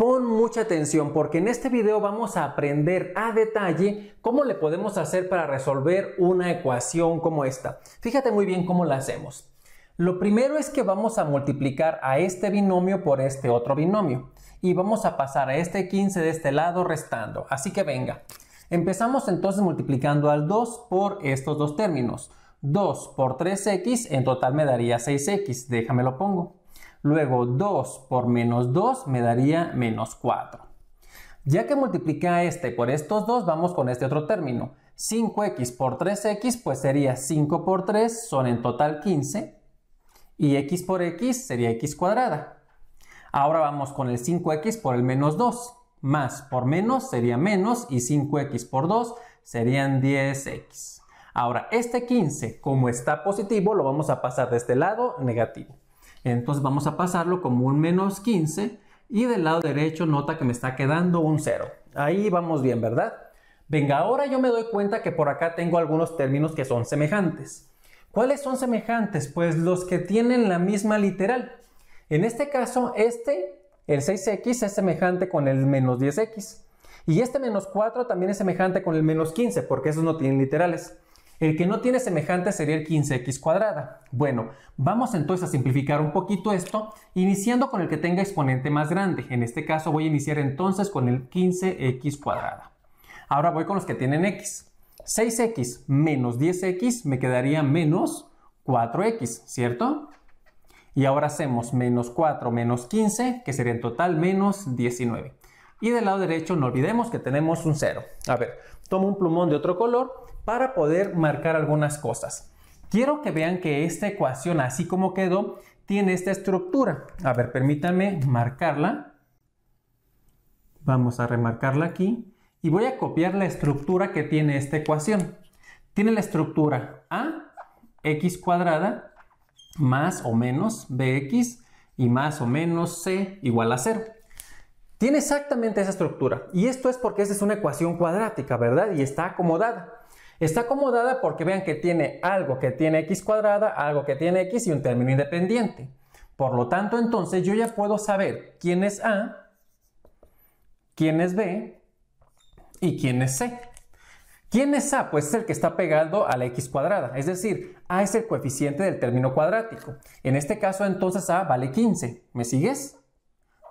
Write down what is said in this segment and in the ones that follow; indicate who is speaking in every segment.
Speaker 1: Pon mucha atención porque en este video vamos a aprender a detalle cómo le podemos hacer para resolver una ecuación como esta. Fíjate muy bien cómo la hacemos. Lo primero es que vamos a multiplicar a este binomio por este otro binomio y vamos a pasar a este 15 de este lado restando. Así que venga, empezamos entonces multiplicando al 2 por estos dos términos. 2 por 3x en total me daría 6x, déjame lo pongo. Luego 2 por menos 2 me daría menos 4. Ya que multipliqué este por estos dos, vamos con este otro término. 5x por 3x pues sería 5 por 3, son en total 15. Y x por x sería x cuadrada. Ahora vamos con el 5x por el menos 2. Más por menos sería menos y 5x por 2 serían 10x. Ahora, este 15, como está positivo, lo vamos a pasar de este lado negativo. Entonces vamos a pasarlo como un menos 15 y del lado derecho nota que me está quedando un 0. Ahí vamos bien, ¿verdad? Venga, ahora yo me doy cuenta que por acá tengo algunos términos que son semejantes. ¿Cuáles son semejantes? Pues los que tienen la misma literal. En este caso, este, el 6x, es semejante con el menos 10x. Y este menos 4 también es semejante con el menos 15, porque esos no tienen literales. El que no tiene semejante sería el 15x cuadrada. Bueno, vamos entonces a simplificar un poquito esto, iniciando con el que tenga exponente más grande. En este caso voy a iniciar entonces con el 15x cuadrada. Ahora voy con los que tienen x. 6x menos 10x me quedaría menos 4x, ¿cierto? Y ahora hacemos menos 4 menos 15, que sería en total menos 19. Y del lado derecho no olvidemos que tenemos un 0. A ver, tomo un plumón de otro color para poder marcar algunas cosas. Quiero que vean que esta ecuación, así como quedó, tiene esta estructura. A ver, permítanme marcarla. Vamos a remarcarla aquí. Y voy a copiar la estructura que tiene esta ecuación. Tiene la estructura A, x cuadrada, más o menos bx, y más o menos c igual a 0. Tiene exactamente esa estructura. Y esto es porque esta es una ecuación cuadrática, ¿verdad? Y está acomodada. Está acomodada porque vean que tiene algo que tiene x cuadrada, algo que tiene x y un término independiente. Por lo tanto, entonces yo ya puedo saber quién es A, quién es B y quién es C. ¿Quién es A? Pues es el que está pegado a la x cuadrada, es decir, A es el coeficiente del término cuadrático. En este caso entonces A vale 15, ¿me sigues?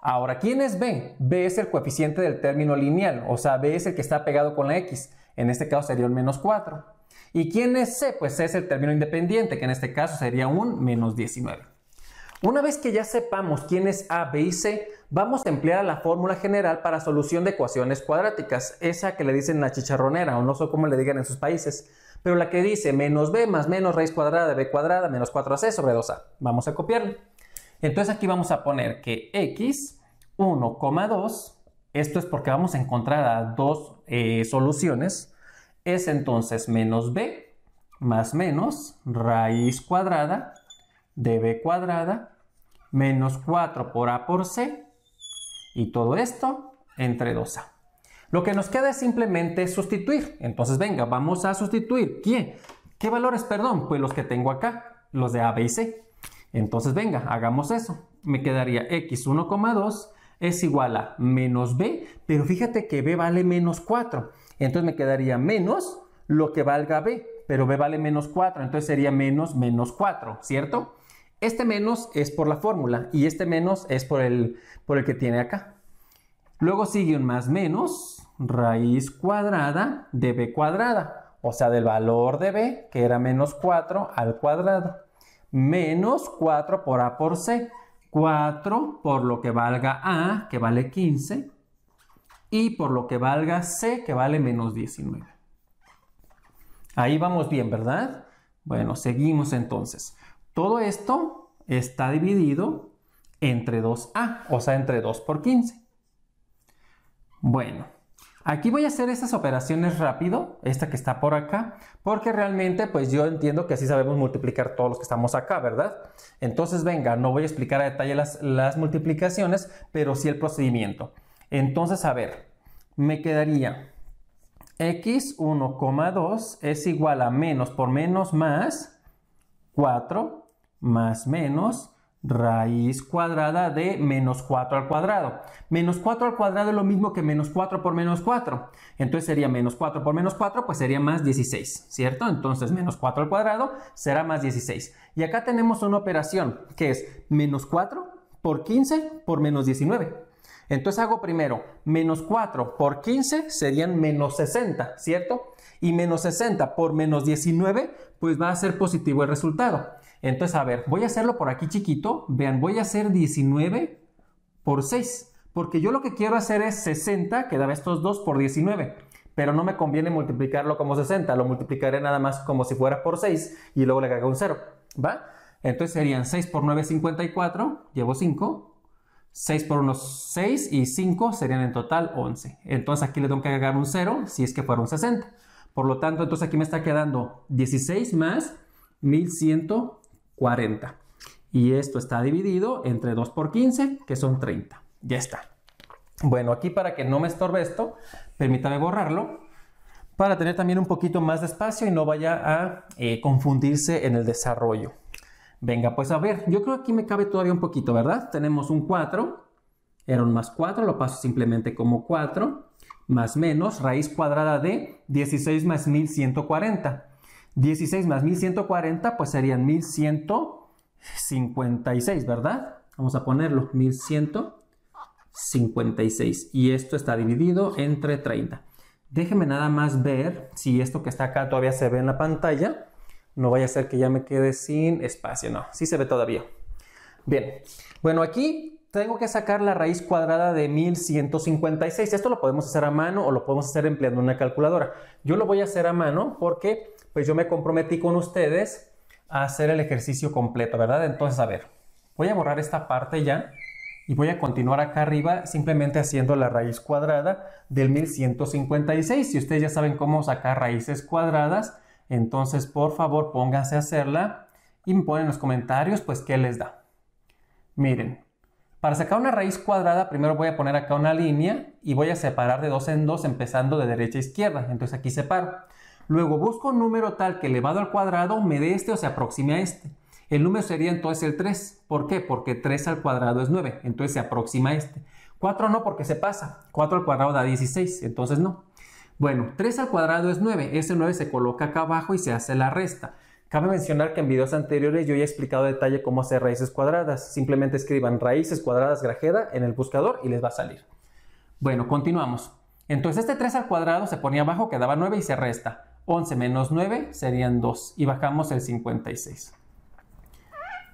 Speaker 1: Ahora, ¿quién es B? B es el coeficiente del término lineal, o sea, B es el que está pegado con la X. En este caso sería el menos 4. ¿Y quién es C? Pues C es el término independiente, que en este caso sería un menos 19. Una vez que ya sepamos quién es A, B y C, vamos a emplear la fórmula general para solución de ecuaciones cuadráticas, esa que le dicen la chicharronera o no sé cómo le digan en sus países, pero la que dice menos B más menos raíz cuadrada de B cuadrada menos 4AC sobre 2A. Vamos a copiarla. Entonces aquí vamos a poner que x 1,2, esto es porque vamos a encontrar a dos eh, soluciones, es entonces menos b más menos raíz cuadrada de b cuadrada menos 4 por a por c y todo esto entre 2a. Lo que nos queda es simplemente sustituir. Entonces, venga, vamos a sustituir. quién? ¿Qué valores, perdón? Pues los que tengo acá, los de a, b y c. Entonces, venga, hagamos eso. Me quedaría x 1,2 es igual a menos b, pero fíjate que b vale menos 4. Entonces me quedaría menos lo que valga b, pero b vale menos 4, entonces sería menos menos 4, ¿cierto? Este menos es por la fórmula y este menos es por el, por el que tiene acá. Luego sigue un más menos raíz cuadrada de b cuadrada, o sea, del valor de b, que era menos 4 al cuadrado menos 4 por A por C. 4 por lo que valga A, que vale 15, y por lo que valga C, que vale menos 19. Ahí vamos bien, ¿verdad? Bueno, seguimos entonces. Todo esto está dividido entre 2A, o sea, entre 2 por 15. Bueno, Aquí voy a hacer estas operaciones rápido, esta que está por acá, porque realmente pues yo entiendo que así sabemos multiplicar todos los que estamos acá, ¿verdad? Entonces venga, no voy a explicar a detalle las, multiplicaciones, pero sí el procedimiento. Entonces, a ver, me quedaría x 1,2 es igual a menos por menos más 4 más menos raíz cuadrada de menos 4 al cuadrado. Menos 4 al cuadrado es lo mismo que menos 4 por menos 4. Entonces sería menos 4 por menos 4, pues sería más 16, ¿cierto? Entonces menos 4 al cuadrado será más 16. Y acá tenemos una operación que es menos 4 por 15 por menos 19. Entonces hago primero menos 4 por 15 serían menos 60, ¿cierto? Y menos 60 por menos 19, pues va a ser positivo el resultado. Entonces, a ver, voy a hacerlo por aquí chiquito. Vean, voy a hacer 19 por 6, porque yo lo que quiero hacer es 60, que daba estos dos por 19 pero no me conviene multiplicarlo como 60, lo multiplicaré nada más como si fuera por 6 y luego le agrego un 0, ¿va? Entonces serían 6 por 9, 54, llevo 5, 6 por 1, 6 y 5 serían en total 11. Entonces aquí le tengo que agregar un 0 si es que fuera un 60. Por lo tanto, entonces aquí me está quedando 16 más 1140. Y esto está dividido entre 2 por 15, que son 30. Ya está. Bueno, aquí para que no me estorbe esto, permítame borrarlo para tener también un poquito más de espacio y no vaya a eh, confundirse en el desarrollo. Venga, pues a ver, yo creo que aquí me cabe todavía un poquito, ¿verdad? Tenemos un 4, era un más 4, lo paso simplemente como 4, más menos raíz cuadrada de 16 más 1140. 16 más 1140 pues serían 1156, ¿verdad? Vamos a ponerlo, 1156. Y esto está dividido entre 30. Déjeme nada más ver si esto que está acá todavía se ve en la pantalla no vaya a ser que ya me quede sin espacio, no, sí se ve todavía. Bien, bueno, aquí tengo que sacar la raíz cuadrada de 1156. Esto lo podemos hacer a mano o lo podemos hacer empleando una calculadora. Yo lo voy a hacer a mano porque pues yo me comprometí con ustedes a hacer el ejercicio completo, ¿verdad? Entonces, a ver, voy a borrar esta parte ya y voy a continuar acá arriba simplemente haciendo la raíz cuadrada del 1156. Si ustedes ya saben cómo sacar raíces cuadradas, entonces, por favor, pónganse a hacerla y me ponen en los comentarios, pues, qué les da. Miren, para sacar una raíz cuadrada, primero voy a poner acá una línea y voy a separar de dos en dos, empezando de derecha a izquierda. Entonces, aquí separo. Luego busco un número tal que elevado al cuadrado me dé este o se aproxime a este. El número sería entonces el 3. ¿Por qué? Porque 3 al cuadrado es 9, entonces se aproxima a este. 4 no porque se pasa. 4 al cuadrado da 16, entonces no. Bueno, 3 al cuadrado es 9, ese 9 se coloca acá abajo y se hace la resta. Cabe mencionar que en videos anteriores yo ya he explicado detalle cómo hacer raíces cuadradas. Simplemente escriban raíces cuadradas grajeda en el buscador y les va a salir. Bueno, continuamos. Entonces este 3 al cuadrado se ponía abajo, quedaba 9 y se resta. 11 menos 9 serían 2 y bajamos el 56,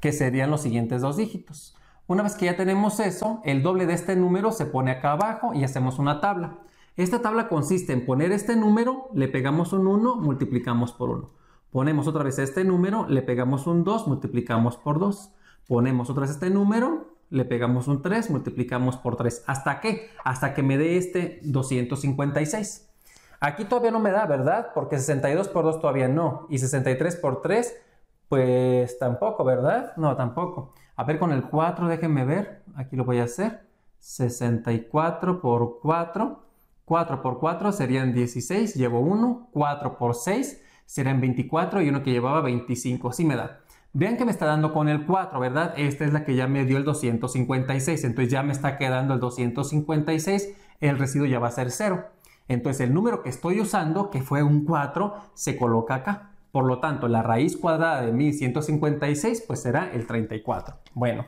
Speaker 1: que serían los siguientes dos dígitos. Una vez que ya tenemos eso, el doble de este número se pone acá abajo y hacemos una tabla. Esta tabla consiste en poner este número, le pegamos un 1, multiplicamos por 1. Ponemos otra vez este número, le pegamos un 2, multiplicamos por 2. Ponemos otra vez este número, le pegamos un 3, multiplicamos por 3. ¿Hasta qué? Hasta que me dé este 256. Aquí todavía no me da, ¿verdad? Porque 62 por 2 todavía no. Y 63 por 3, pues tampoco, ¿verdad? No, tampoco. A ver, con el 4, déjenme ver. Aquí lo voy a hacer. 64 por 4. 4 por 4 serían 16, llevo 1, 4 por 6 serían 24 y uno que llevaba 25, así me da. Vean que me está dando con el 4, ¿verdad? Esta es la que ya me dio el 256, entonces ya me está quedando el 256, el residuo ya va a ser 0. Entonces el número que estoy usando, que fue un 4, se coloca acá. Por lo tanto, la raíz cuadrada de 1156 pues será el 34. Bueno,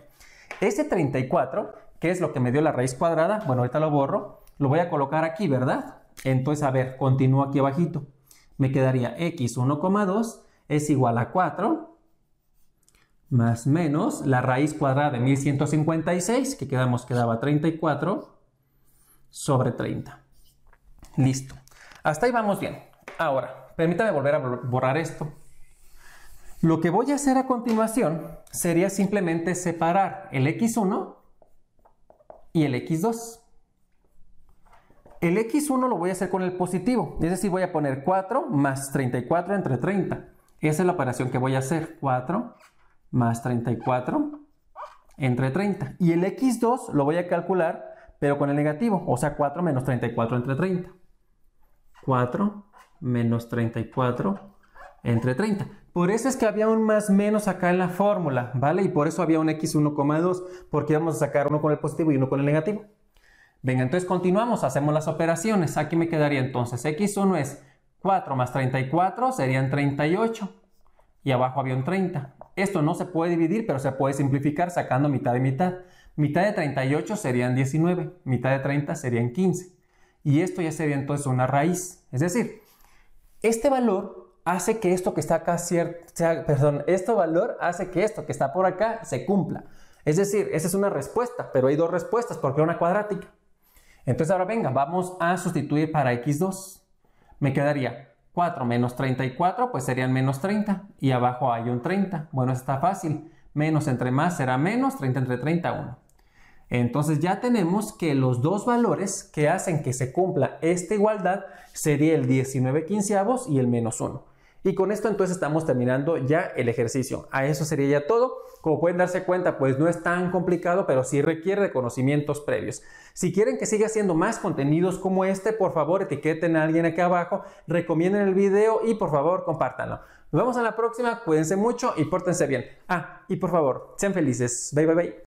Speaker 1: ese 34, ¿qué es lo que me dio la raíz cuadrada? Bueno, ahorita lo borro. Lo voy a colocar aquí, ¿verdad? Entonces, a ver, continúo aquí abajito. Me quedaría x 1,2 es igual a 4 más menos la raíz cuadrada de 1156, que quedamos quedaba 34 sobre 30. Listo. Hasta ahí vamos bien. Ahora, permítame volver a borrar esto. Lo que voy a hacer a continuación sería simplemente separar el x1 y el x2. El x1 lo voy a hacer con el positivo, es decir, voy a poner 4 más 34 entre 30. Esa es la operación que voy a hacer, 4 más 34 entre 30. Y el x2 lo voy a calcular, pero con el negativo, o sea, 4 menos 34 entre 30. 4 menos 34 entre 30. Por eso es que había un más menos acá en la fórmula, ¿vale? Y por eso había un x1,2, porque íbamos a sacar uno con el positivo y uno con el negativo. Venga, entonces continuamos, hacemos las operaciones. Aquí me quedaría entonces x1 es 4 más 34 serían 38 y abajo había un 30. Esto no se puede dividir, pero se puede simplificar sacando mitad de mitad. Mitad de 38 serían 19, mitad de 30 serían 15. Y esto ya sería entonces una raíz. Es decir, este valor hace que esto que está acá, sea, perdón, este valor hace que esto que está por acá se cumpla. Es decir, esa es una respuesta, pero hay dos respuestas porque una cuadrática. Entonces ahora venga, vamos a sustituir para x2. Me quedaría 4 menos 34, pues serían menos 30. Y abajo hay un 30. Bueno, está fácil. Menos entre más será menos, 30 entre 30, 1. Entonces ya tenemos que los dos valores que hacen que se cumpla esta igualdad sería el 19 quinceavos y el menos 1. Y con esto entonces estamos terminando ya el ejercicio. A eso sería ya todo. Como pueden darse cuenta, pues no es tan complicado, pero sí requiere conocimientos previos. Si quieren que siga haciendo más contenidos como este, por favor etiqueten a alguien aquí abajo, recomienden el video y por favor compártanlo. Nos vemos en la próxima, cuídense mucho y pórtense bien. Ah, y por favor, sean felices. Bye, bye, bye.